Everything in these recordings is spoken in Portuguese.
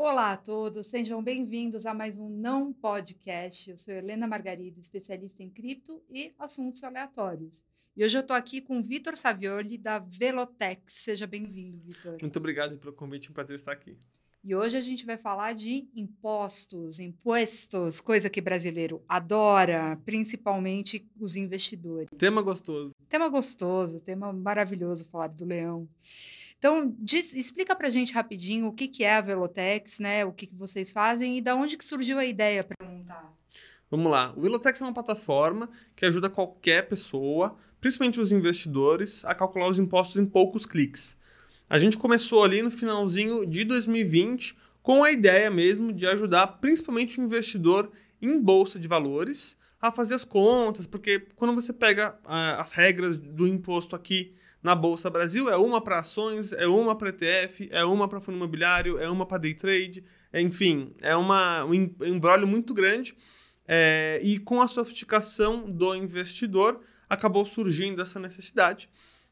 Olá a todos, sejam bem-vindos a mais um Não Podcast. Eu sou Helena Margarido, especialista em cripto e assuntos aleatórios. E hoje eu estou aqui com o Vitor Savioli, da Velotex. Seja bem-vindo, Vitor. Muito obrigado pelo convite, um prazer estar aqui. E hoje a gente vai falar de impostos, impostos, coisa que brasileiro adora, principalmente os investidores. Tema gostoso. Tema gostoso, tema maravilhoso falar do leão. Então, diz, explica para a gente rapidinho o que, que é a Velotex, né? O que, que vocês fazem e da onde que surgiu a ideia para montar. Vamos lá. O Velotex é uma plataforma que ajuda qualquer pessoa, principalmente os investidores, a calcular os impostos em poucos cliques. A gente começou ali no finalzinho de 2020 com a ideia mesmo de ajudar principalmente o investidor em bolsa de valores a fazer as contas, porque quando você pega ah, as regras do imposto aqui na Bolsa Brasil, é uma para ações, é uma para ETF, é uma para fundo imobiliário, é uma para day trade, enfim, é uma, um embrólio muito grande. É, e com a sofisticação do investidor, acabou surgindo essa necessidade.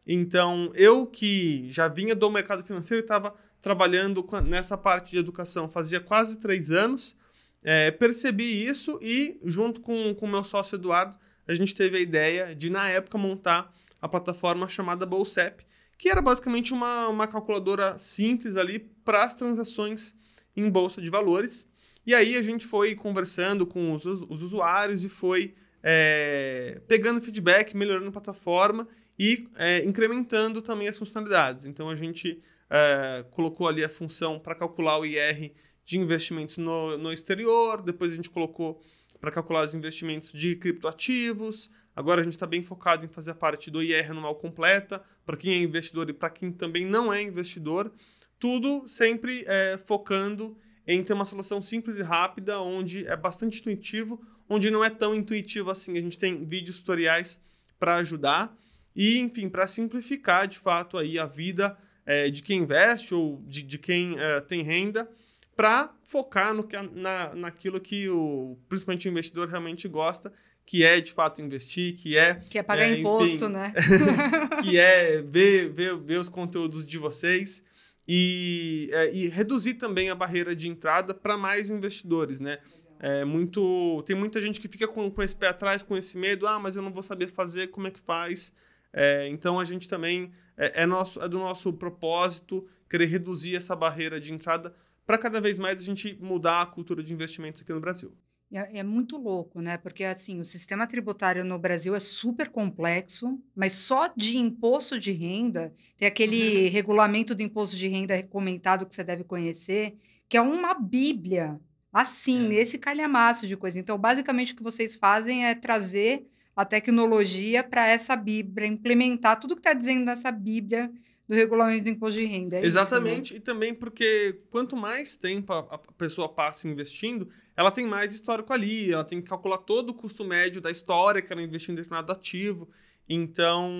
Então, eu que já vinha do mercado financeiro e estava trabalhando nessa parte de educação fazia quase três anos, é, percebi isso e, junto com o meu sócio Eduardo, a gente teve a ideia de, na época, montar a plataforma chamada Bolsep, que era basicamente uma, uma calculadora simples ali para as transações em bolsa de valores. E aí a gente foi conversando com os, os usuários e foi é, pegando feedback, melhorando a plataforma e é, incrementando também as funcionalidades. Então a gente é, colocou ali a função para calcular o IR de investimentos no, no exterior, depois a gente colocou para calcular os investimentos de criptoativos, Agora a gente está bem focado em fazer a parte do IR anual completa, para quem é investidor e para quem também não é investidor. Tudo sempre é, focando em ter uma solução simples e rápida, onde é bastante intuitivo, onde não é tão intuitivo assim. A gente tem vídeos tutoriais para ajudar e, enfim, para simplificar de fato aí a vida é, de quem investe ou de, de quem é, tem renda, para focar no que, na, naquilo que o, principalmente o investidor realmente gosta, que é de fato investir, que é. Que é pagar é, imposto, enfim, né? que é ver, ver, ver os conteúdos de vocês e, é, e reduzir também a barreira de entrada para mais investidores, né? É muito, tem muita gente que fica com, com esse pé atrás, com esse medo, ah, mas eu não vou saber fazer, como é que faz? É, então a gente também é, é, nosso, é do nosso propósito querer reduzir essa barreira de entrada para cada vez mais a gente mudar a cultura de investimentos aqui no Brasil. É, é, muito louco, né? Porque assim, o sistema tributário no Brasil é super complexo, mas só de imposto de renda, tem aquele uhum. regulamento do imposto de renda comentado que você deve conhecer, que é uma bíblia, assim, é. nesse calhamaço de coisa. Então, basicamente, o que vocês fazem é trazer a tecnologia para essa bíblia, implementar tudo que está dizendo nessa bíblia do regulamento do imposto de renda. É Exatamente, isso, né? e também porque quanto mais tempo a, a, pessoa passa investindo, ela tem mais histórico ali, ela tem que calcular todo o custo médio da história que ela investiu em determinado ativo. Então,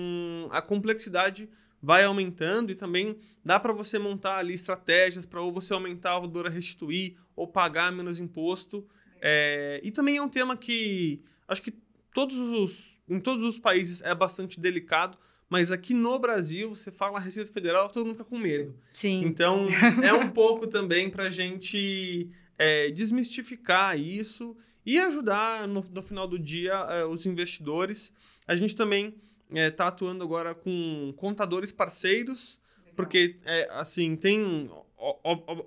a complexidade vai aumentando e também dá para você montar ali estratégias para ou você aumentar o valor a restituir ou pagar menos imposto. É, e também é um tema que acho que todos os, em todos os países é bastante delicado, mas aqui no Brasil, você fala Receita Federal, todo mundo fica com medo. Sim. Então, é um pouco também para a gente é, desmistificar isso e ajudar, no, no final do dia, é, os investidores. A gente também está é, tá atuando agora com contadores parceiros, porque, é, assim, tem...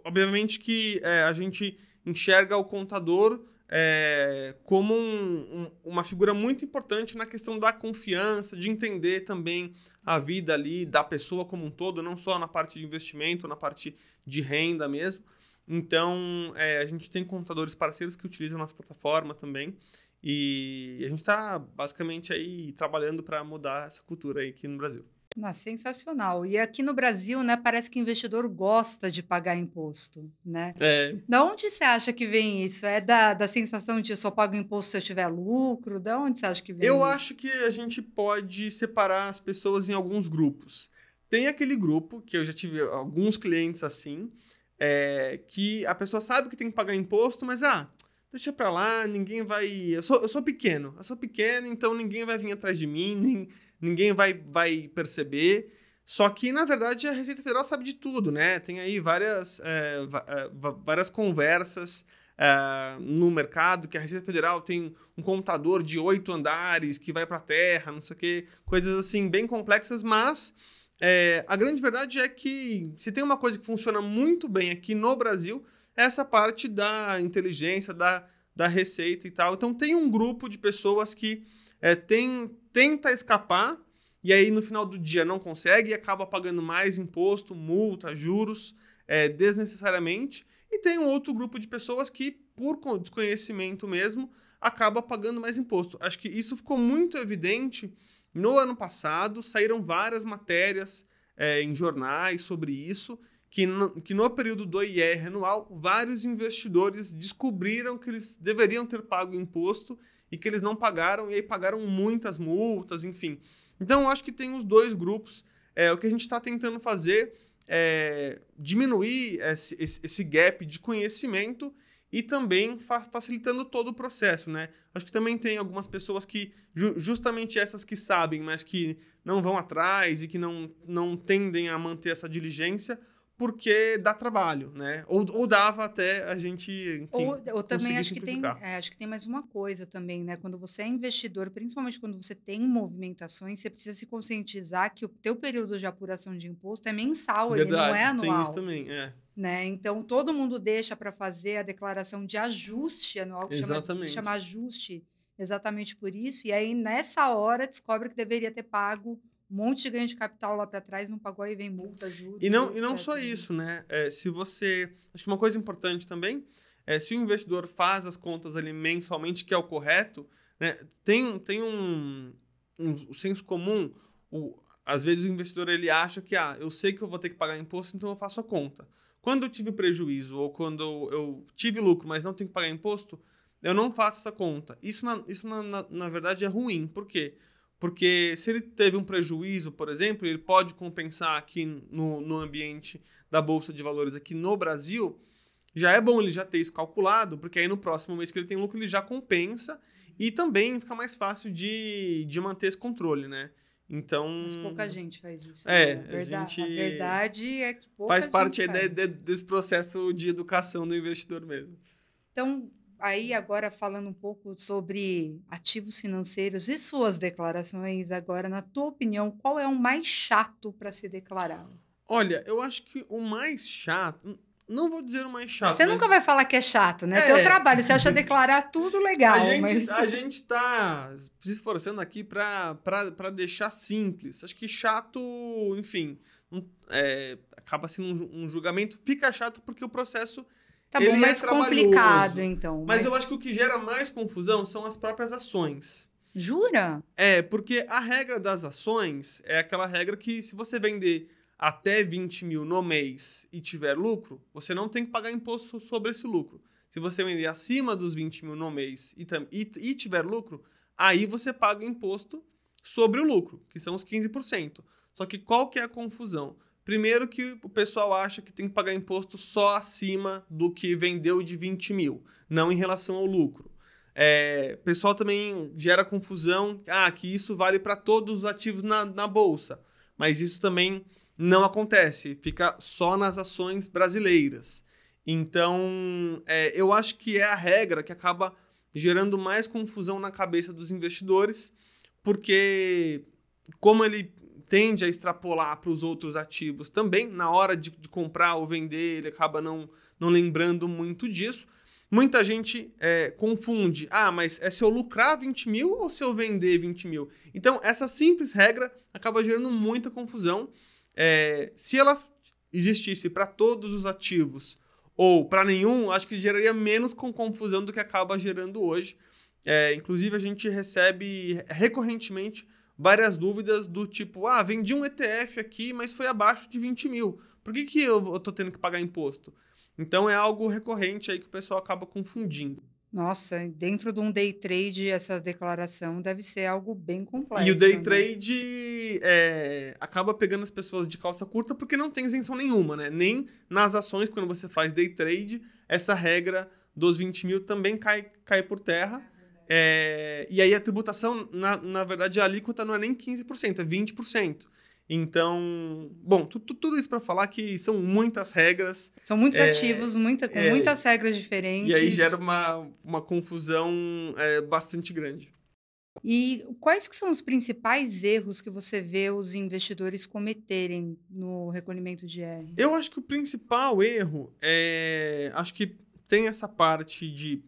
obviamente que é, a gente enxerga o contador é, como um, um, uma figura muito importante na questão da confiança, de entender também a vida ali da pessoa como um todo, não só na parte de investimento, na parte de renda mesmo. Então, é, a gente tem contadores parceiros que utilizam a nossa plataforma também. E a gente está basicamente aí trabalhando para mudar essa cultura aí aqui no Brasil. Não, sensacional. E aqui no Brasil, né, parece que investidor gosta de pagar imposto, né? É. Da onde você acha que vem isso? É da, da sensação de eu só pago imposto se eu tiver lucro? Da onde você acha que vem eu isso? Eu acho que a gente pode separar as pessoas em alguns grupos. Tem aquele grupo, que eu já tive alguns clientes assim, é, que a pessoa sabe que tem que pagar imposto, mas, ah, deixa pra lá, ninguém vai... Eu sou, eu sou pequeno, eu sou pequeno, então ninguém vai vir atrás de mim, nem ninguém vai, vai perceber. Só que, na verdade, a Receita Federal sabe de tudo, né? Tem aí várias, é, várias conversas é, no mercado que a Receita Federal tem um computador de oito andares que vai para a Terra, não sei o quê. Coisas, assim, bem complexas, mas... É, a grande verdade é que se tem uma coisa que funciona muito bem aqui no Brasil, é essa parte da inteligência, da, da receita e tal. Então tem um grupo de pessoas que é, tem, tenta escapar e aí no final do dia não consegue e acaba pagando mais imposto, multa, juros é, desnecessariamente. E tem um outro grupo de pessoas que, por desconhecimento mesmo, acaba pagando mais imposto. Acho que isso ficou muito evidente no ano passado, saíram várias matérias é, em jornais sobre isso, que no, que no período do IR anual, vários investidores descobriram que eles deveriam ter pago imposto e que eles não pagaram, e aí pagaram muitas multas, enfim. Então, eu acho que tem os dois grupos. É, o que a gente está tentando fazer é diminuir esse, esse, esse gap de conhecimento e também facilitando todo o processo, né? Acho que também tem algumas pessoas que, ju justamente essas que sabem, mas que não vão atrás e que não, não tendem a manter essa diligência, porque dá trabalho, né? Ou, ou dava até a gente. Enfim, ou, ou também acho que, tem, é, acho que tem mais uma coisa também, né? Quando você é investidor, principalmente quando você tem movimentações, você precisa se conscientizar que o teu período de apuração de imposto é mensal, Verdade, ele não é anual. Tem isso também, é. Né? Então todo mundo deixa para fazer a declaração de ajuste anual, que exatamente. chama, chama ajuste, exatamente por isso. E aí nessa hora descobre que deveria ter pago um monte de ganho de capital lá para trás, não pagou e vem multa, ajuda. E não, e não só né? isso, né? É, se você. Acho que uma coisa importante também é se o investidor faz as contas ali mensalmente, que é o correto, né? Tem, tem um, um senso comum. O, às vezes o investidor ele acha que ah, eu sei que eu vou ter que pagar imposto, então eu faço a conta. Quando eu tive prejuízo ou quando eu tive lucro, mas não tenho que pagar imposto, eu não faço essa conta. Isso, na, isso na, na, na verdade, é ruim. Por quê? Porque porque se ele teve um prejuízo, por exemplo, ele pode compensar aqui no, no ambiente da Bolsa de Valores aqui no Brasil, já é bom ele já ter isso calculado, porque aí no próximo mês que ele tem lucro, ele já compensa e também fica mais fácil de, de manter esse controle, né? Então. Mas pouca gente faz isso. É, né? a, verdade, a, gente a verdade é que pouca Faz parte faz. De, de, desse processo de educação do investidor mesmo. Então, aí agora falando um pouco sobre ativos financeiros e suas declarações agora, na tua opinião, qual é o mais chato para se declarar? Olha, eu acho que o mais chato, não vou dizer o mais chato. Você mas... nunca vai falar que é chato, né? É. Teu trabalho, você acha declarar tudo legal. A gente, mas... a gente tá se esforçando aqui para deixar simples. Acho que chato, enfim, é, acaba sendo um, um julgamento. Fica chato porque o processo Tá bom, é mas é complicado, então. Mas... mas eu acho que o que gera mais confusão são as próprias ações. Jura? É, porque a regra das ações é aquela regra que se você vender até 20 mil no mês e tiver lucro, você não tem que pagar imposto sobre esse lucro. Se você vender acima dos 20 mil no mês e, e, e tiver lucro, aí você paga imposto sobre o lucro, que são os 15%. Só que qual que é a confusão? Primeiro que o pessoal acha que tem que pagar imposto só acima do que vendeu de 20 mil, não em relação ao lucro. É, pessoal também gera confusão, ah, que isso vale para todos os ativos na, na bolsa, mas isso também não acontece, fica só nas ações brasileiras. Então, é, eu acho que é a regra que acaba gerando mais confusão na cabeça dos investidores, porque como ele tende a extrapolar para os outros ativos também. Na hora de, de, comprar ou vender, ele acaba não, não lembrando muito disso. Muita gente é, confunde. Ah, mas é se eu lucrar 20 mil ou se eu vender 20 mil? Então, essa simples regra acaba gerando muita confusão. É, se ela existisse para todos os ativos ou para nenhum, acho que geraria menos com confusão do que acaba gerando hoje. É, inclusive, a gente recebe recorrentemente várias dúvidas do tipo, ah, vendi um ETF aqui, mas foi abaixo de 20 mil. Por que, que eu estou tendo que pagar imposto? Então é algo recorrente aí que o pessoal acaba confundindo. Nossa, dentro de um day trade, essa declaração deve ser algo bem complexo. E o day né? trade é, acaba pegando as pessoas de calça curta porque não tem isenção nenhuma, né? Nem nas ações, quando você faz day trade, essa regra dos 20 mil também cai, cai por terra. É, e aí a tributação, na, na verdade, a alíquota não é nem 15%, é 20%. Então, bom, tu, tu, tudo isso para falar que são muitas regras. São muitos é, ativos, muita, com é, muitas regras diferentes. E aí gera uma, uma confusão é, bastante grande. E quais que são os principais erros que você vê os investidores cometerem no recolhimento de R? Eu acho que o principal erro é... Acho que tem essa parte de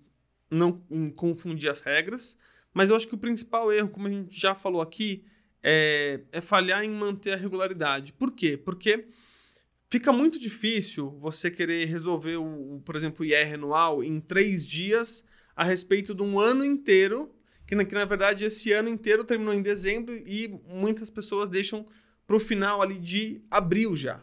não hum, confundir as regras. Mas eu acho que o principal erro, como a gente já falou aqui, é, é falhar em manter a regularidade. Por quê? Porque fica muito difícil você querer resolver, o, por exemplo, o IR anual em três dias a respeito de um ano inteiro, que na, que na verdade esse ano inteiro terminou em dezembro e muitas pessoas deixam para o final ali de abril já.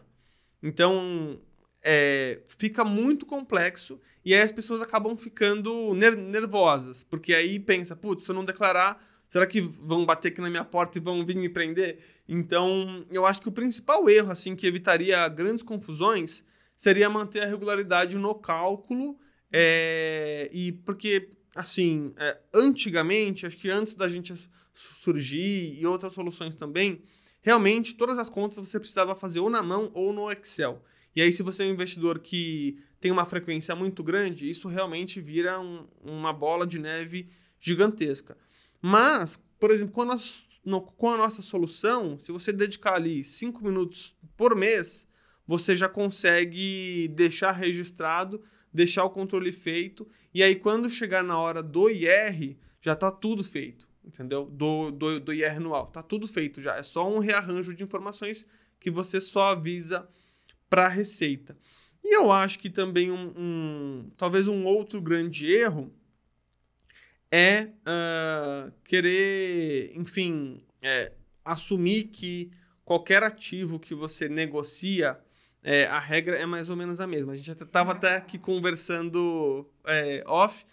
Então, é, fica muito complexo e aí as pessoas acabam ficando ner nervosas, porque aí pensa, putz, se eu não declarar, será que vão bater aqui na minha porta e vão vir me prender? Então, eu acho que o principal erro, assim, que evitaria grandes confusões seria manter a regularidade no cálculo é, e porque, assim, é, antigamente, acho que antes da gente surgir e outras soluções também, realmente todas as contas você precisava fazer ou na mão ou no Excel. E aí, se você é um investidor que tem uma frequência muito grande, isso realmente vira um, uma bola de neve gigantesca. Mas, por exemplo, com a, nossa, no, com a nossa solução, se você dedicar ali 5 minutos por mês, você já consegue deixar registrado, deixar o controle feito, e aí quando chegar na hora do IR, já está tudo feito, entendeu? Do, do, do IR anual, está tudo feito já. É só um rearranjo de informações que você só avisa para a receita. E eu acho que também um, um, talvez um outro grande erro é uh, querer, enfim, é, assumir que qualquer ativo que você negocia, é, a regra é mais ou menos a mesma. A gente estava até aqui conversando é, off,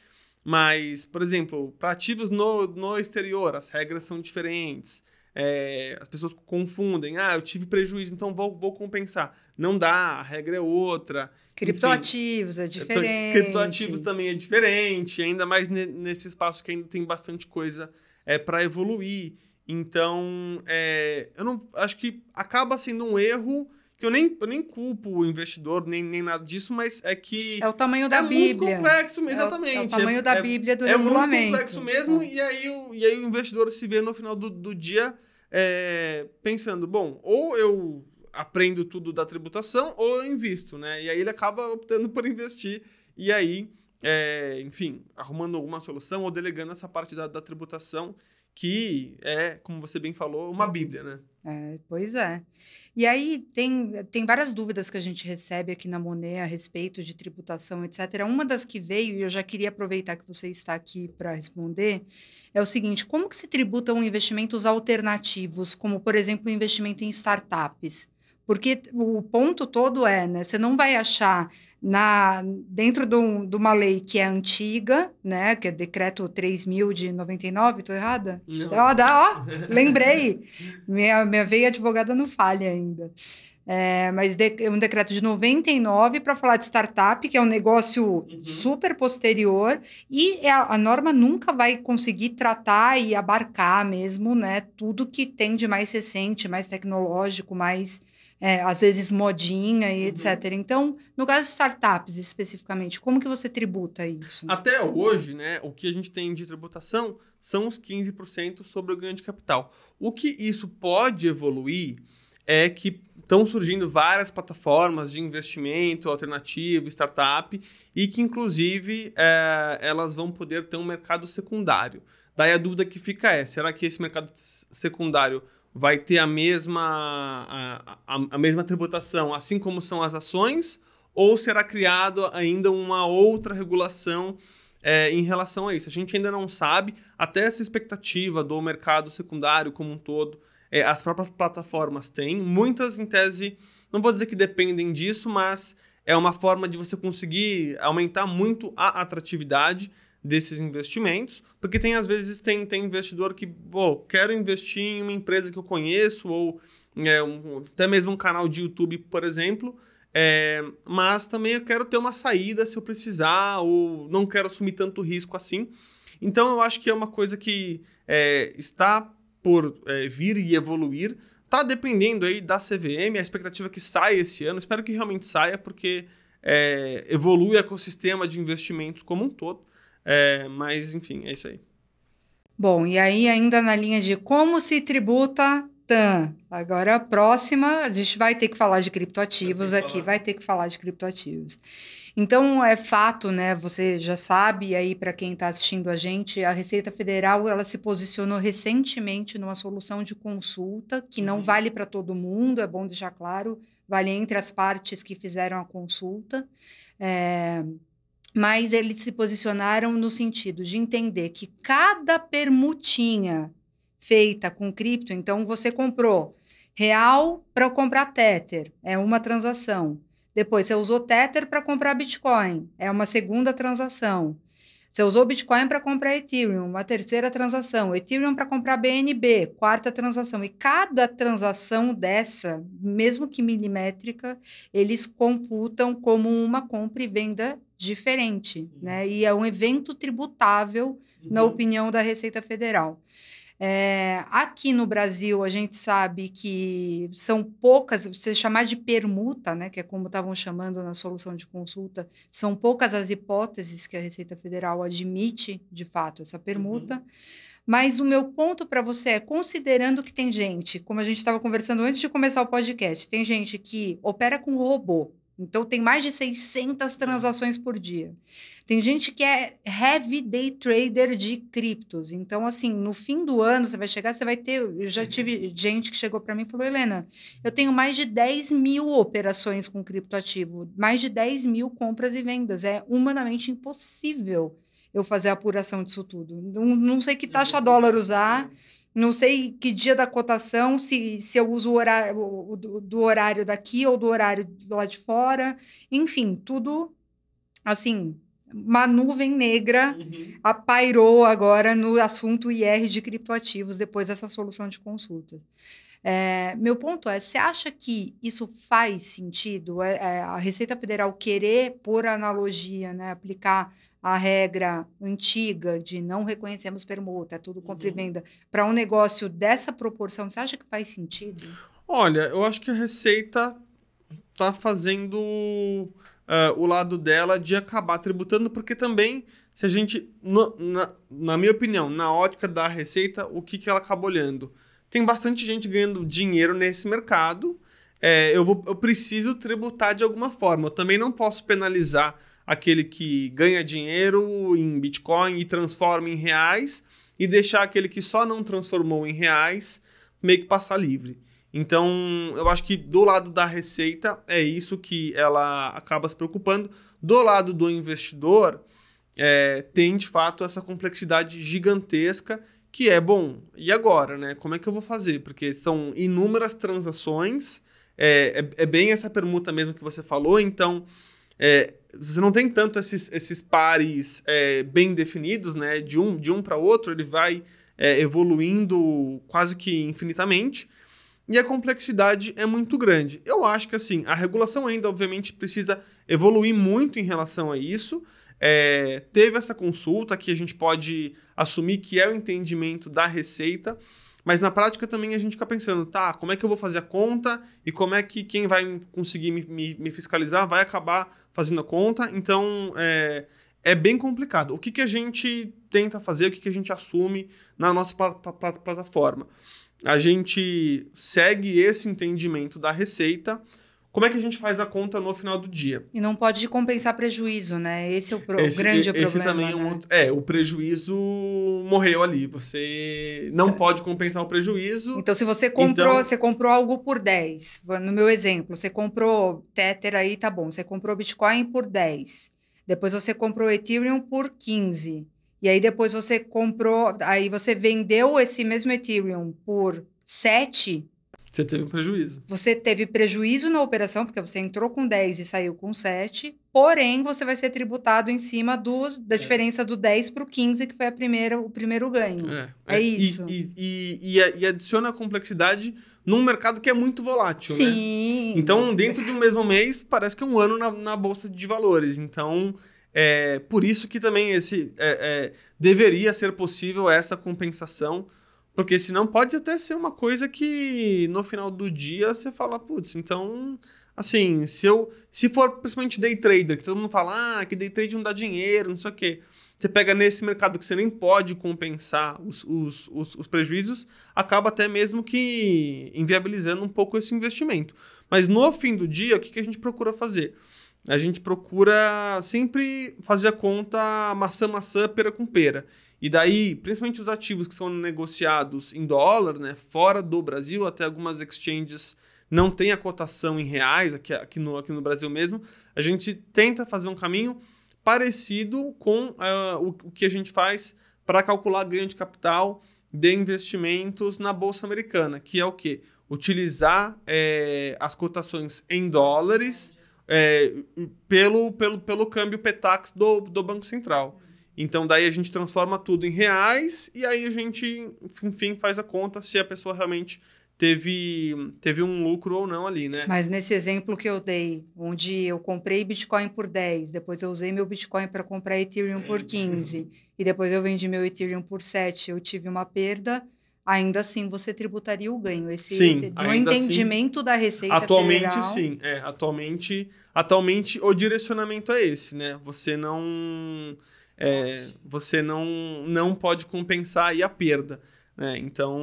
mas, por exemplo, para ativos no, no exterior, as regras são diferentes é, as pessoas confundem. Ah, eu tive prejuízo, então vou, vou compensar. Não dá, a regra é outra. Criptoativos é Enfim, é diferente. Criptoativos também é diferente, ainda mais nesse espaço que ainda tem bastante coisa é, para evoluir. Então, é, eu não acho que acaba sendo um erro que eu nem, eu nem culpo o investidor, nem, nem nada disso, mas é que. É o tamanho da Bíblia. É muito complexo, exatamente. É o, é o é tamanho é, da Bíblia do é regulamento. É muito complexo mesmo, é. e aí, o, e aí o investidor se vê no final do, do dia é, pensando, bom, ou eu aprendo tudo da tributação ou eu invisto, né? E aí ele acaba optando por investir e aí, é, enfim, arrumando alguma solução ou delegando essa parte da, da tributação que é, como você bem falou, uma uhum. Bíblia, né? É, pois é. E aí tem, tem várias dúvidas que a gente recebe aqui na Monet a respeito de tributação, etc. Uma das que veio, e eu já queria aproveitar que você está aqui para responder, é o seguinte: como que se tributam investimentos alternativos, como por exemplo o investimento em startups? Porque o ponto todo é, né? Você não vai achar na, dentro de, um, de, uma lei que é antiga, né, que é decreto 3000 de 99, tô errada? Não. Ó, dá, ó, lembrei. minha, minha veia advogada não falha ainda. É, mas é um decreto de 99 para falar de startup, que é um negócio uhum. super posterior, e é a, a, norma nunca vai conseguir tratar e abarcar mesmo né, tudo que tem de mais recente, mais tecnológico, mais é, às vezes modinha e uhum. etc. Então, no caso de startups especificamente, como que você tributa isso? Até hoje, né, o que a gente tem de tributação são os 15% sobre o ganho de capital. O que isso pode evoluir é que estão surgindo várias plataformas de investimento alternativo, startup, e que, inclusive, é, elas vão poder ter um mercado secundário. Daí a dúvida que fica é: será que esse mercado secundário vai ter a mesma, a, a, a mesma tributação, assim como são as ações, ou será criado ainda uma outra regulação é, em relação a isso? A gente ainda não sabe, até essa expectativa do mercado secundário como um todo, é, as próprias plataformas têm, muitas em tese, não vou dizer que dependem disso, mas é uma forma de você conseguir aumentar muito a atratividade desses investimentos, porque tem às vezes tem, tem investidor que, pô, quero investir em uma empresa que eu conheço ou é, um, até mesmo um canal de YouTube, por exemplo, é, mas também eu quero ter uma saída se eu precisar ou não quero assumir tanto risco assim. Então eu acho que é uma coisa que é, está por é, vir e evoluir, tá dependendo aí da CVM, a expectativa é que saia esse ano, espero que realmente saia, porque é, evolui o ecossistema de investimentos como um todo. É, mas, enfim, é isso aí. Bom, e aí ainda na linha de como se tributa TAM. Agora a próxima, a gente vai ter que falar de criptoativos aqui, falar. vai ter que falar de criptoativos. Então é fato, né? Você já sabe aí para quem está assistindo a gente, a Receita Federal ela se posicionou recentemente numa solução de consulta que uhum. não vale para todo mundo, é bom deixar claro, vale entre as partes que fizeram a consulta. É, mas eles se posicionaram no sentido de entender que cada permutinha feita com cripto, então você comprou real para comprar Tether, é uma transação. Depois você usou Tether para comprar Bitcoin, é uma segunda transação. Você usou Bitcoin para comprar Ethereum, uma terceira transação. Ethereum para comprar BNB, quarta transação. E cada transação dessa, mesmo que milimétrica, eles computam como uma compra e venda diferente, né? E é um evento tributável, uhum. na opinião da Receita Federal. É, aqui no Brasil, a gente sabe que são poucas, se chamar de permuta, né, que é como estavam chamando na solução de consulta, são poucas as hipóteses que a Receita Federal admite, de fato, essa permuta. Uhum. Mas o meu ponto para você é, considerando que tem gente, como a gente estava conversando antes de começar o podcast, tem gente que opera com robô, então, tem mais de 600 uhum. transações por dia. Tem gente que é heavy day trader de criptos. Então, assim, no fim do ano, você vai chegar, você vai ter. Eu já tive uhum. gente que chegou para mim e falou: Helena, eu tenho mais de 10 mil operações com criptoativo, mais de 10 mil compras e vendas. É humanamente impossível eu fazer a apuração disso tudo. Não, não sei que taxa uhum. dólar usar. É. Não sei que dia da cotação, se, se eu uso o horário, do, do horário daqui ou do horário lá de fora. Enfim, tudo assim, uma nuvem negra uhum. apairou agora no assunto IR de criptoativos depois dessa solução de consultas. É, meu ponto é, você acha que isso faz sentido? É, é a Receita Federal querer, por analogia, né, aplicar a regra antiga de não reconhecemos permuta, é tudo compra uhum. e venda, para um negócio dessa proporção, você acha que faz sentido? Olha, eu acho que a Receita está fazendo uh, o lado dela de acabar tributando, porque também, se a gente, no, na, na minha opinião, na ótica da Receita, o que, que ela acaba olhando? tem bastante gente ganhando dinheiro nesse mercado. É, eu, vou, eu preciso tributar de alguma forma. Eu também não posso penalizar aquele que ganha dinheiro em Bitcoin e transforma em reais e deixar aquele que só não transformou em reais meio que passar livre. Então, eu acho que do lado da receita é isso que ela acaba se preocupando. Do lado do investidor, é, tem de fato essa complexidade gigantesca que é bom. E agora, né? Como é que eu vou fazer? Porque são inúmeras transações. É, é, é bem essa permuta mesmo que você falou. Então, é, você não tem tanto esses, esses pares é, bem definidos, né? De um, de um para outro, ele vai é, evoluindo quase que infinitamente. E a complexidade é muito grande. Eu acho que, assim, a regulação ainda, obviamente, precisa evoluir muito em relação a isso é, teve essa consulta que a gente pode assumir que é o entendimento da receita, mas na prática também a gente fica pensando, tá, como é que eu vou fazer a conta e como é que quem vai conseguir me, me, me fiscalizar vai acabar fazendo a conta. Então, é, é bem complicado. O que, que a gente tenta fazer, o que, que a gente assume na nossa pl pl plataforma? A gente segue esse entendimento da receita, como é que a gente faz a conta no final do dia? E não pode compensar prejuízo, né? Esse é o, pro... esse, grande esse problema. Esse também é né? é um outro. É, o prejuízo morreu ali. Você não tá. pode compensar o prejuízo. Então, se você comprou, então... você comprou algo por 10. No meu exemplo, você comprou Tether aí, tá bom. Você comprou Bitcoin por 10. Depois você comprou Ethereum por 15. E aí depois você comprou. Aí você vendeu esse mesmo Ethereum por 7 você teve prejuízo. Você teve prejuízo na operação, porque você entrou com 10 e saiu com 7, porém você vai ser tributado em cima do, da é. diferença do 10 para o 15, que foi a primeira, o primeiro ganho. É, é, é isso. E, e, e, e, adiciona complexidade num mercado que é muito volátil, né? Sim. Né? Então, dentro de um mesmo mês, parece que é um ano na, na Bolsa de Valores. Então, é por isso que também esse é, é, deveria ser possível essa compensação porque senão pode até ser uma coisa que no final do dia você fala, putz, então, assim, se eu. Se for principalmente day trader, que todo mundo fala, ah, que day trade não dá dinheiro, não sei o quê. Você pega nesse mercado que você nem pode compensar os, os, os, os prejuízos, acaba até mesmo que inviabilizando um pouco esse investimento. Mas no fim do dia, o que, que a gente procura fazer? A gente procura sempre fazer a conta maçã-maçã, pera com pera. E daí, principalmente os ativos que são negociados em dólar, né, fora do Brasil, até algumas exchanges não têm a cotação em reais, aqui, aqui, no, aqui no Brasil mesmo, a gente tenta fazer um caminho parecido com uh, o, o que a gente faz para calcular ganho de capital de investimentos na Bolsa Americana, que é o quê? Utilizar é, as cotações em dólares é, pelo, pelo, pelo câmbio PETAX do, do Banco Central. Então daí a gente transforma tudo em reais e aí a gente, enfim, faz a conta se a pessoa realmente teve, teve um lucro ou não ali, né? Mas nesse exemplo que eu dei, onde eu comprei Bitcoin por 10, depois eu usei meu Bitcoin para comprar Ethereum por 15 e depois eu vendi meu Ethereum por 7, eu tive uma perda, ainda assim você tributaria o ganho. Esse sim, no assim, entendimento assim, da Receita atualmente, Federal... Sim, é, atualmente, atualmente o direcionamento é esse, né? Você não é, você não, não pode compensar aí a perda. Né? Então,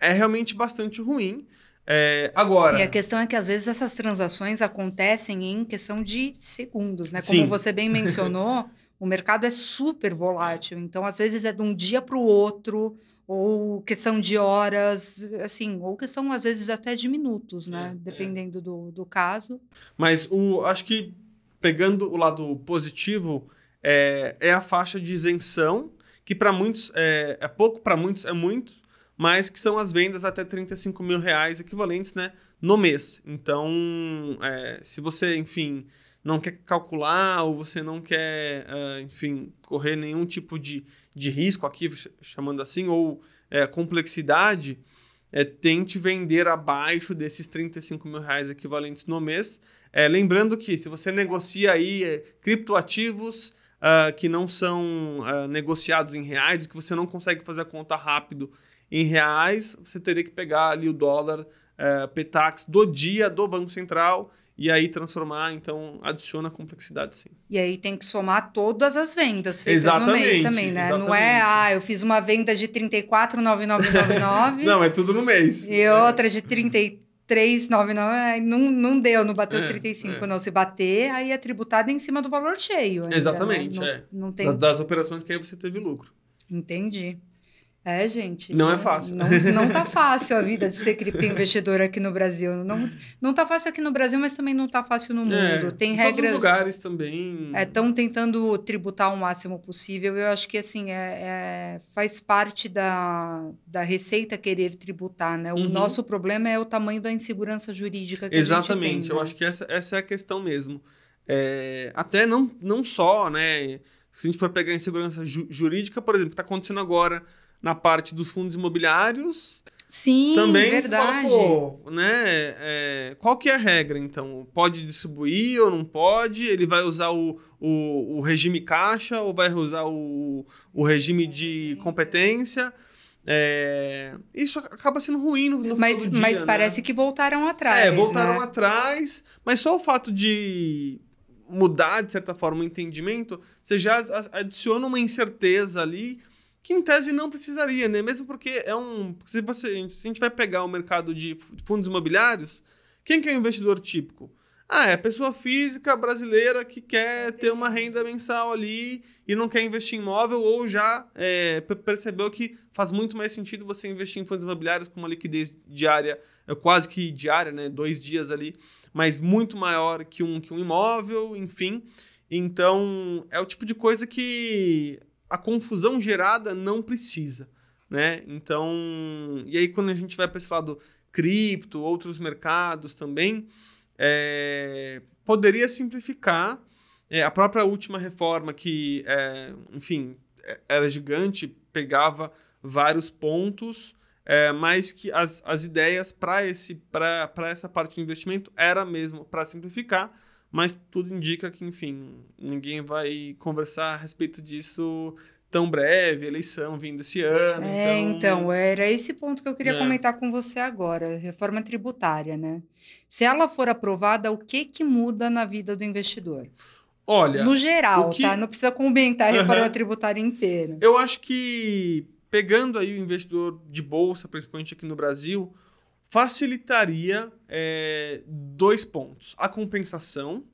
é realmente bastante ruim. É, agora. E a questão é que às vezes essas transações acontecem em questão de segundos, né? Como Sim. você bem mencionou, o mercado é super volátil. Então, às vezes é de um dia para o outro, ou questão de horas, assim, ou questão às vezes até de minutos, né? É, é. Dependendo é. Do, do caso. Mas o, acho que pegando o lado positivo, é, é a faixa de isenção, que para muitos é, é pouco, para muitos é muito, mas que são as vendas até 35 mil reais equivalentes né, no mês. Então, é, se você, enfim, não quer calcular ou você não quer, uh, enfim, correr nenhum tipo de, de risco aqui, chamando assim, ou é, complexidade, é, tente vender abaixo desses 35 mil reais equivalentes no mês. É, lembrando que se você negocia aí é, criptoativos uh, que não são uh, negociados em reais, que você não consegue fazer a conta rápido em reais, você teria que pegar ali o dólar uh, petax do dia do Banco Central e aí transformar, então adiciona complexidade sim. E aí tem que somar todas as vendas feitas exatamente, no mês também, né? Exatamente. Não é, ah, eu fiz uma venda de 34,9999. Não, é tudo no mês. E outra de 33 399, não, não deu, não bateu é, os 35, é. não. Se bater, aí é tributado em cima do valor cheio. Ainda, Exatamente, né? não, é. Não tem... das, das operações que aí você teve lucro. Entendi. É, gente. Não é fácil. Não, não tá fácil a vida de ser criptoinvestidor aqui no Brasil. Não, não tá fácil aqui no Brasil, mas também não tá fácil no é, mundo. É, Tem em regras. Todos os lugares também. Estão é, tentando tributar o máximo possível. Eu acho que assim é, é faz parte da, da receita querer tributar, né? O uhum. nosso problema é o tamanho da insegurança jurídica que Exatamente. a gente Exatamente. Eu né? acho que essa, essa é a questão mesmo. É, até não, não só, né? Se a gente for pegar a insegurança ju jurídica, por exemplo, está acontecendo agora na parte dos fundos imobiliários. Sim, também verdade. Fala, pô, né? É, qual que é a regra, então? Pode distribuir ou não pode? Ele vai usar o, o, o regime caixa ou vai usar o, o regime de competência? É, isso acaba sendo ruim no, no mas, dia, Mas né? parece né? que voltaram atrás. É, voltaram né? atrás, mas só o fato de mudar, de certa forma, o entendimento, você já adiciona uma incerteza ali que em tese não precisaria, né? Mesmo porque é um. se, você, se a gente vai pegar o mercado de fundos imobiliários, quem que é o investidor típico? Ah, é a pessoa física brasileira que quer ter uma renda mensal ali e não quer investir em imóvel ou já é, percebeu que faz muito mais sentido você investir em fundos imobiliários com uma liquidez diária, é quase que diária, né? Dois dias ali, mas muito maior que um, que um imóvel, enfim. Então, é o tipo de coisa que a confusão gerada não precisa, né? Então, e aí quando a gente vai para esse lado cripto, outros mercados também, é, poderia simplificar é, a própria última reforma que, é, enfim, é, era gigante, pegava vários pontos, é, mas que as, as ideias para essa parte do investimento era mesmo para simplificar, mas tudo indica que, enfim, ninguém vai conversar a respeito disso tão breve, eleição vindo esse ano. É, então, então era esse ponto que eu queria é. comentar com você agora, reforma tributária, né? Se ela for aprovada, o que que muda na vida do investidor? Olha, no geral, que... tá? Não precisa comentar a reforma uhum. tributária inteira. Eu acho que pegando aí o investidor de bolsa, principalmente aqui no Brasil, facilitaria é, dois pontos. A compensação,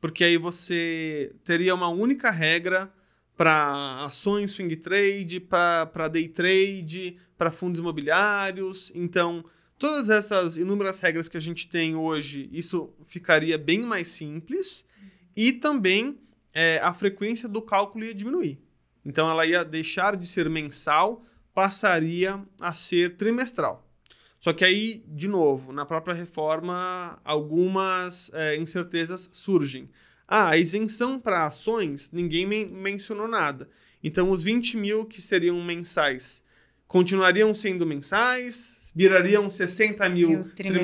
porque aí você teria uma única regra para ações swing trade, para day trade, para fundos imobiliários. Então, todas essas inúmeras regras que a gente tem hoje, isso ficaria bem mais simples. E também é, a frequência do cálculo ia diminuir. Então, ela ia deixar de ser mensal, passaria a ser trimestral. Só que aí, de novo, na própria reforma, algumas é, incertezas surgem. Ah, a isenção para ações, ninguém men mencionou nada. Então, os 20 mil que seriam mensais continuariam sendo mensais, virariam 60 mil, mil trimestrais,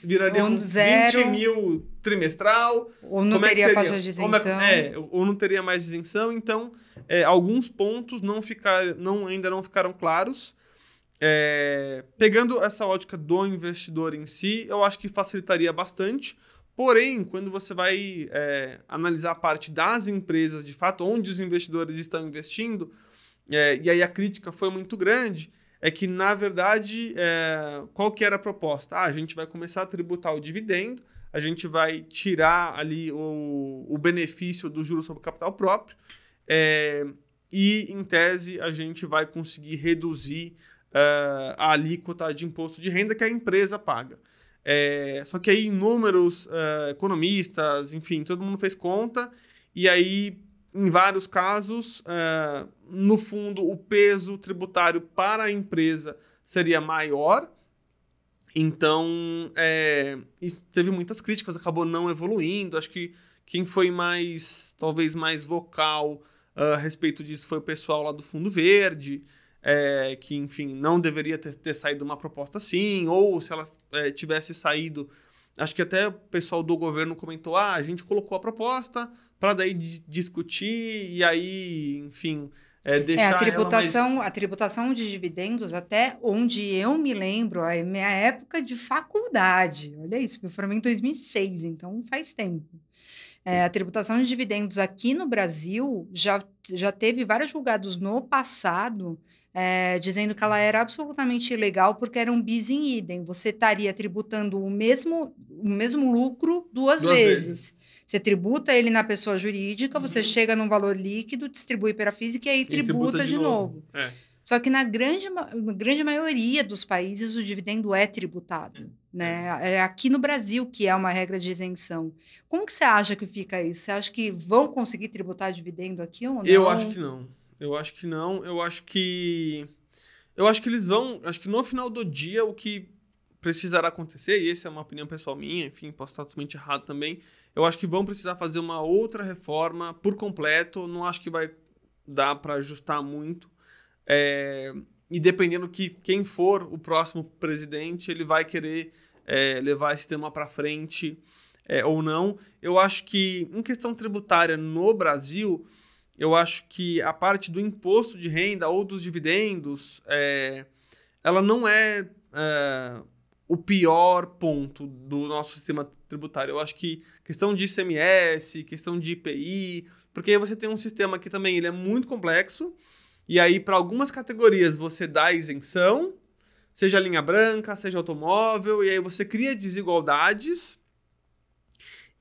trimestrais, virariam zero, 20 mil trimestral. Ou não Como é teria é faixa de é isenção. É, é, ou não teria mais isenção. Então, é, alguns pontos não ficar, não, ainda não ficaram claros. É, pegando essa ótica do investidor em si, eu acho que facilitaria bastante. Porém, quando você vai é, analisar a parte das empresas, de fato, onde os investidores estão investindo, é, e aí a crítica foi muito grande, é que, na verdade, é, qual que era a proposta? Ah, a gente vai começar a tributar o dividendo, a gente vai tirar ali o, o benefício do juros sobre capital próprio, é, e, em tese, a gente vai conseguir reduzir uh, a alíquota de imposto de renda que a empresa paga. É, só que aí inúmeros uh, economistas, enfim, todo mundo fez conta, e aí, em vários casos, uh, no fundo, o peso tributário para a empresa seria maior. Então, é, teve muitas críticas, acabou não evoluindo. Acho que quem foi mais, talvez, mais vocal uh, a respeito disso foi o pessoal lá do Fundo Verde é, que, enfim, não deveria ter, ter, saído uma proposta assim, ou se ela é, tivesse saído. Acho que até o pessoal do governo comentou: ah, a gente colocou a proposta para daí discutir e aí, enfim. É, deixar é, a tributação, mais... a tributação de dividendos, até onde eu me lembro, a minha época de faculdade, olha isso, me formei em 2006, então faz tempo. É, a tributação de dividendos aqui no Brasil já, já teve vários julgados no passado é, dizendo que ela era absolutamente ilegal porque era um bis in idem. Você estaria tributando o mesmo, o mesmo lucro duas, duas vezes. vezes. Você tributa ele na pessoa jurídica, uhum. você chega num valor líquido, distribui para a física e aí e tributa, tributa, de, de novo. novo. É. Só que na grande, na grande maioria dos países o dividendo é tributado. É. Né? É. é aqui no Brasil que é uma regra de isenção. Como que você acha que fica isso? Você acha que vão conseguir tributar dividendo aqui ou não? Eu acho que não. Eu acho que não. Eu acho que. Eu acho que eles vão. Acho que no final do dia, o que precisará acontecer, e essa é uma opinião pessoal minha, enfim, posso estar totalmente errado também. Eu acho que vão precisar fazer uma outra reforma por completo. Não acho que vai dar para ajustar muito. É, e dependendo que quem for o próximo presidente, ele vai querer é, levar esse tema para frente é, ou não. Eu acho que em questão tributária no Brasil, eu acho que a parte do imposto de renda ou dos dividendos, é, ela não é, é, o pior ponto do nosso sistema tributário. Eu acho que questão de ICMS, questão de IPI, porque você tem um sistema que também ele é muito complexo, e aí para algumas categorias você dá isenção, seja linha branca, seja automóvel, e aí você cria desigualdades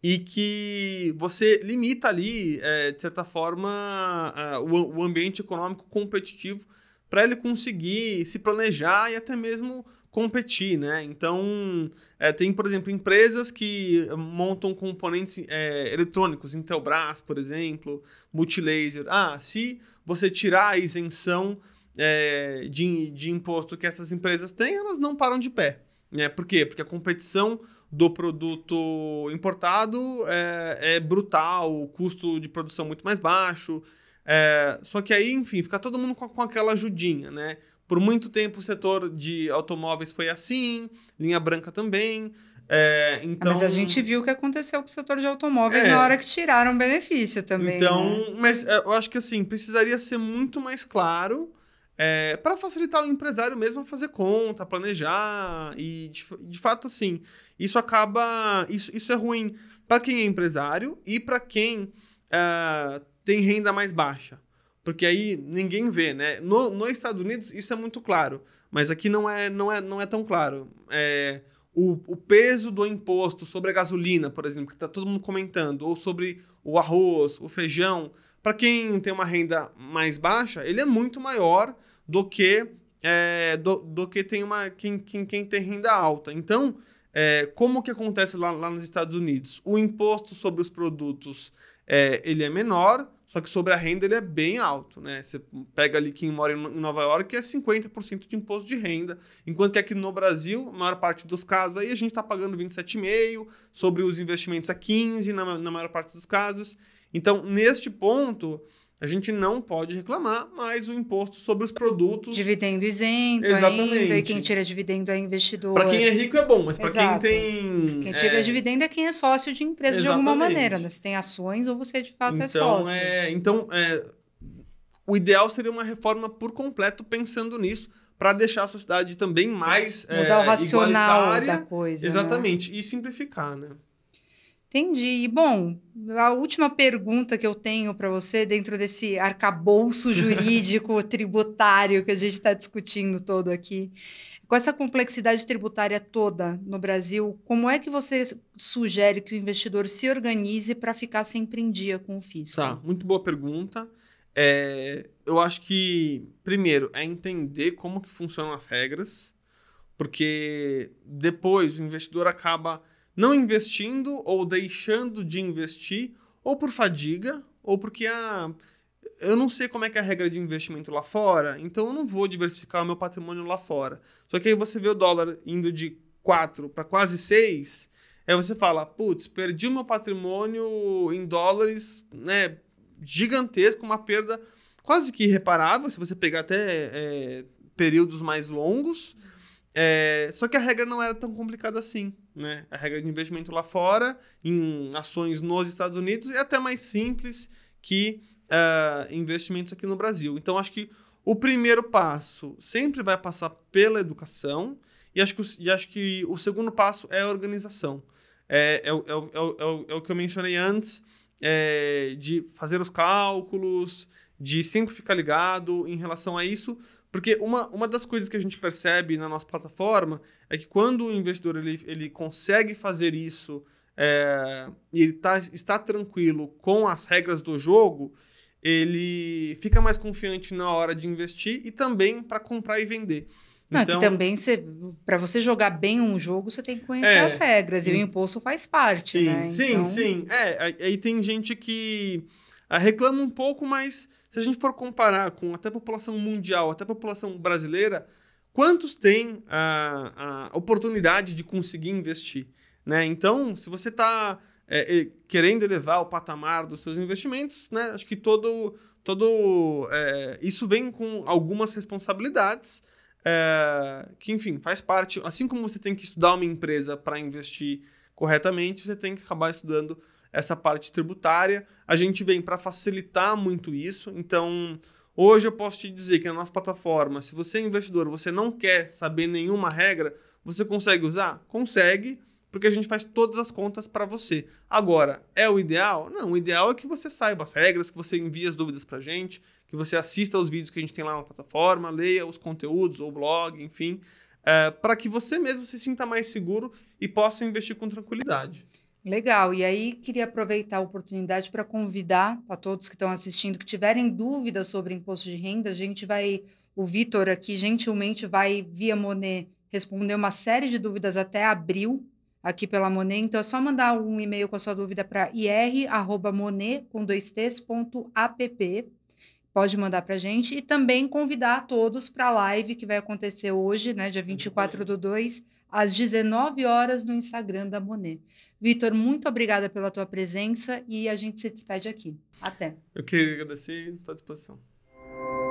e que você limita ali, é, de certa forma, a, é, o, o ambiente econômico competitivo para ele conseguir se planejar e até mesmo competir, né? Então, é, tem, por exemplo, empresas que montam componentes é, eletrônicos, Intelbras, por exemplo, Multilaser. Ah, se você tirar a isenção é, de, de imposto que essas empresas têm, elas não param de pé. Né? Por quê? Porque a competição do produto importado é, é brutal, o custo de produção muito mais baixo. É, só que aí, enfim, fica todo mundo com, com aquela ajudinha, né? Por muito tempo o setor de automóveis foi assim, linha branca também. É, então... Mas a então gente viu o que aconteceu com o setor de automóveis é. na hora que tiraram benefício também. Então, né? mas é, eu acho que assim, precisaria ser muito mais claro é, para facilitar o empresário mesmo a fazer conta, planejar e de, de fato assim. Isso acaba. Isso, isso é ruim para quem é empresário e para quem uh, tem renda mais baixa. Porque aí ninguém vê, né? No, nos Estados Unidos isso é muito claro, mas aqui não é, não é, não é tão claro. É, o, o peso do imposto sobre a gasolina, por exemplo, que está todo mundo comentando, ou sobre o arroz, o feijão, para quem tem uma renda mais baixa, ele é muito maior do que é, do, do que tem uma quem, quem, quem tem renda alta. Então, é, como que acontece lá, lá, nos Estados Unidos? O imposto sobre os produtos é, ele é menor, só que sobre a renda ele é bem alto. Né? Você pega ali quem mora em Nova York é 50% de imposto de renda, enquanto que aqui no Brasil, a maior parte dos casos aí a gente está pagando 27,5%, sobre os investimentos a é 15% na, na maior parte dos casos. Então, neste ponto, a gente não pode reclamar, mas o imposto sobre os produtos. Dividendo isento, Exatamente. Ainda, e quem tira dividendo é investidor. Para quem é rico é bom, mas para quem tem. Quem tira é... dividendo é quem é sócio de empresa Exatamente. de alguma maneira, né? Se tem ações ou você de fato é então, é sócio. É... Então, é... o ideal seria uma reforma por completo pensando nisso, para deixar a sociedade também mais. Mudar é, o racional da coisa. Né? Exatamente, né? e simplificar, né? Entendi. E, bom, a última pergunta que eu tenho para você, dentro desse arcabouço jurídico tributário que a gente está discutindo todo aqui, com essa complexidade tributária toda no Brasil, como é que você sugere que o investidor se organize para ficar sempre em dia com o fisco? Tá, muito boa pergunta. É, eu acho que, primeiro, é entender como que funcionam as regras, porque depois o investidor acaba não investindo ou deixando de investir, ou por fadiga, ou porque ah, eu não sei como é que é a regra de investimento lá fora, então eu não vou diversificar o meu patrimônio lá fora. Só que aí você vê o dólar indo de 4 para quase 6, aí você fala, putz, perdi o meu patrimônio em dólares, né, gigantesco, uma perda quase que irreparável, se você pegar até é, períodos mais longos. É, só que a regra não era tão complicada assim. Né? A regra de investimento lá fora, em ações nos Estados Unidos, é até mais simples que uh, investimentos aqui no Brasil. Então, acho que o primeiro passo sempre vai passar pela educação, e acho que, e acho que o segundo passo é a organização. É, é, é, é o, que eu mencionei antes, de fazer os cálculos, de sempre ficar ligado em relação a isso, porque uma, uma das coisas que a gente percebe na nossa plataforma é que quando o investidor ele, ele consegue fazer isso é, e ele tá, está tranquilo com as regras do jogo, ele fica mais confiante na hora de investir e também para comprar e vender. Não, é então, que também para você jogar bem um jogo, você tem que conhecer é, as regras e, e, o imposto faz parte. Sim, né? sim, então... sim. É, aí tem gente que ah, reclama um pouco, mas se a gente for comparar com até a população mundial, até a população brasileira, quantos têm a, ah, a oportunidade de conseguir investir? Né? Então, se você está é, é, querendo elevar o patamar dos seus investimentos, né? acho que todo, todo é, isso vem com algumas responsabilidades. É, que, enfim, faz parte. Assim como você tem que estudar uma empresa para investir corretamente, você tem que acabar estudando essa parte tributária. A gente vem para facilitar muito isso. Então, hoje eu posso te dizer que na nossa plataforma, se você é investidor, você não quer saber nenhuma regra, você consegue usar? Consegue, porque a gente faz todas as contas para você. Agora, é o ideal? Não, o ideal é que você saiba as regras, que você envie as dúvidas para a gente, que você assista aos vídeos que a gente tem lá na plataforma, leia os conteúdos ou blog, enfim, é, eh, para que você mesmo se sinta mais seguro e possa investir com tranquilidade. Legal. E aí queria aproveitar a oportunidade para convidar a todos que estão assistindo que tiverem dúvidas sobre imposto de renda, a gente vai o Vitor aqui gentilmente vai via Monet responder uma série de dúvidas até abril aqui pela Monet. Então é só mandar um e-mail com a sua dúvida para ir@monet.app. Pode mandar para a gente e também convidar a todos para a live que vai acontecer hoje, né, dia 24 uhum. do 2, às 19 horas no Instagram da Monet. Vitor, muito obrigada pela tua presença e a gente se despede aqui. Até. Eu queria agradecer e estou à disposição.